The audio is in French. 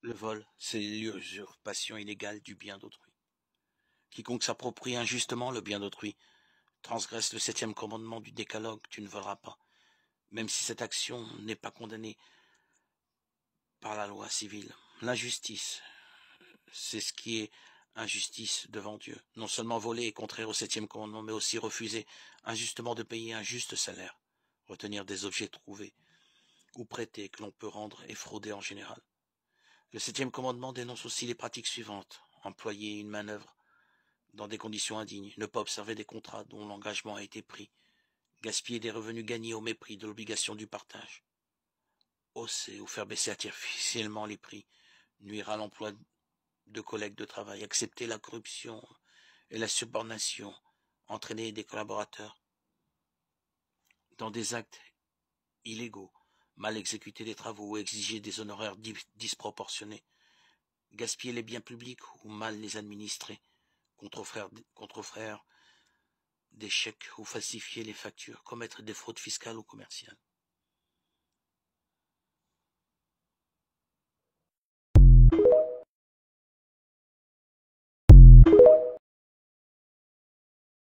Le vol, c'est l'usurpation illégale du bien d'autrui. Quiconque s'approprie injustement le bien d'autrui transgresse le septième commandement du décalogue, tu ne voleras pas, même si cette action n'est pas condamnée par la loi civile. L'injustice, c'est ce qui est injustice devant Dieu. Non seulement voler est contraire au septième commandement, mais aussi refuser injustement de payer un juste salaire, retenir des objets trouvés ou prêtés que l'on peut rendre et frauder en général. Le septième commandement dénonce aussi les pratiques suivantes. Employer une manœuvre dans des conditions indignes, ne pas observer des contrats dont l'engagement a été pris, gaspiller des revenus gagnés au mépris de l'obligation du partage, hausser ou faire baisser artificiellement les prix, nuire à l'emploi de collègues de travail, accepter la corruption et la subornation, entraîner des collaborateurs dans des actes illégaux, mal exécuter des travaux, ou exiger des honoraires disproportionnés, gaspiller les biens publics ou mal les administrer, contre contrefaire des ou falsifier les factures, commettre des fraudes fiscales ou commerciales.